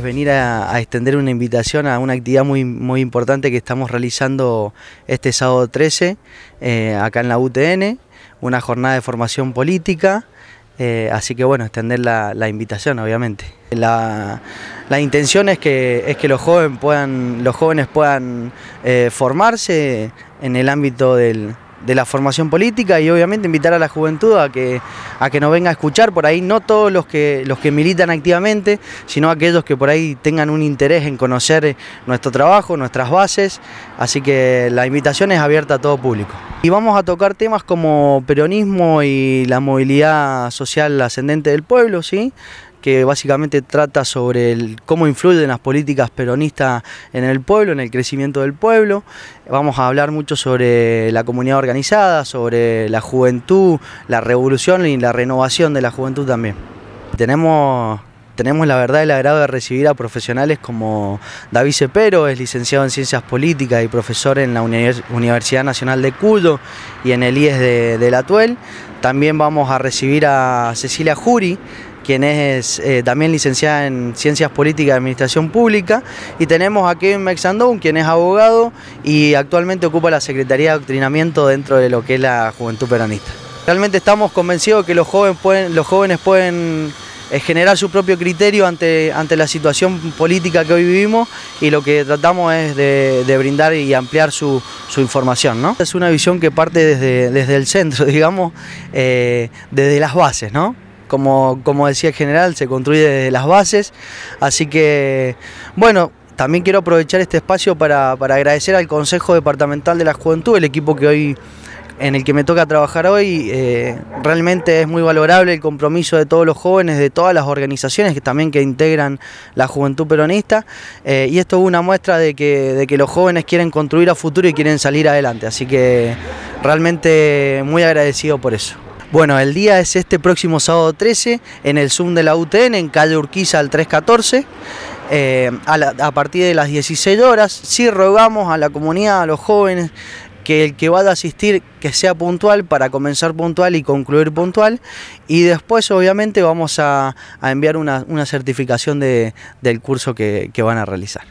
Venir a, extender una invitación a una actividad muy, muy importante que estamos realizando este sábado 13 eh, acá en la UTN, una jornada de formación política, eh, así que bueno, extender la, invitación obviamente. La, intención es que, es que los, jóvenes puedan, eh, formarse en el ámbito del, de la formación política y obviamente invitar a la juventud a que, a que nos venga a escuchar por ahí, no todos los que, los que militan activamente, sino aquellos que por ahí tengan un interés en conocer nuestro trabajo, nuestras bases, así que la invitación es abierta a todo público. Y vamos a tocar temas como peronismo y la movilidad social ascendente del pueblo, ¿sí? que básicamente trata sobre cómo influyen las políticas peronistas en el pueblo, en el crecimiento del pueblo. Vamos a hablar mucho sobre la comunidad organizada, sobre la juventud, la revolución y la renovación de la juventud también. Tenemos tenemos la verdad el agrado de recibir a profesionales como David Cepero, es licenciado en Ciencias Políticas y profesor en la Universidad Nacional de Cuyo y en el IES de, de Tuel. También vamos a recibir a Cecilia Jury, quien es eh, también licenciada en Ciencias Políticas y Administración Pública, y tenemos a Kevin Mexandón, quien es abogado y actualmente ocupa la Secretaría de Doctrinamiento dentro de lo que es la Juventud Peronista. Realmente estamos convencidos que los jóvenes pueden, eh, generar su propio criterio ante, ante la situación política que hoy vivimos y lo que tratamos es de, brindar y ampliar su, información. ¿no? Es una visión que parte desde, desde el centro, digamos, eh, desde las bases como, decía el general, se construye desde las bases. Así que, bueno, también quiero aprovechar este espacio para, agradecer al Consejo Departamental de la Juventud, el equipo que hoy en el que me toca trabajar hoy, eh, realmente es muy valorable el compromiso de todos los jóvenes, de todas las organizaciones que también que integran la juventud peronista, eh, y esto es una muestra de que, de que los jóvenes quieren construir a futuro y quieren salir adelante, así que realmente muy agradecido por eso. Bueno, el día es este próximo sábado 13 en el Zoom de la UTN, en calle Urquiza al 314. Eh, a, partir de las 16 horas, sí rogamos a la comunidad, a los jóvenes, que el que vaya a asistir que sea puntual para comenzar puntual y concluir puntual. Y después, obviamente, vamos a, enviar una, certificación del curso que van a realizar.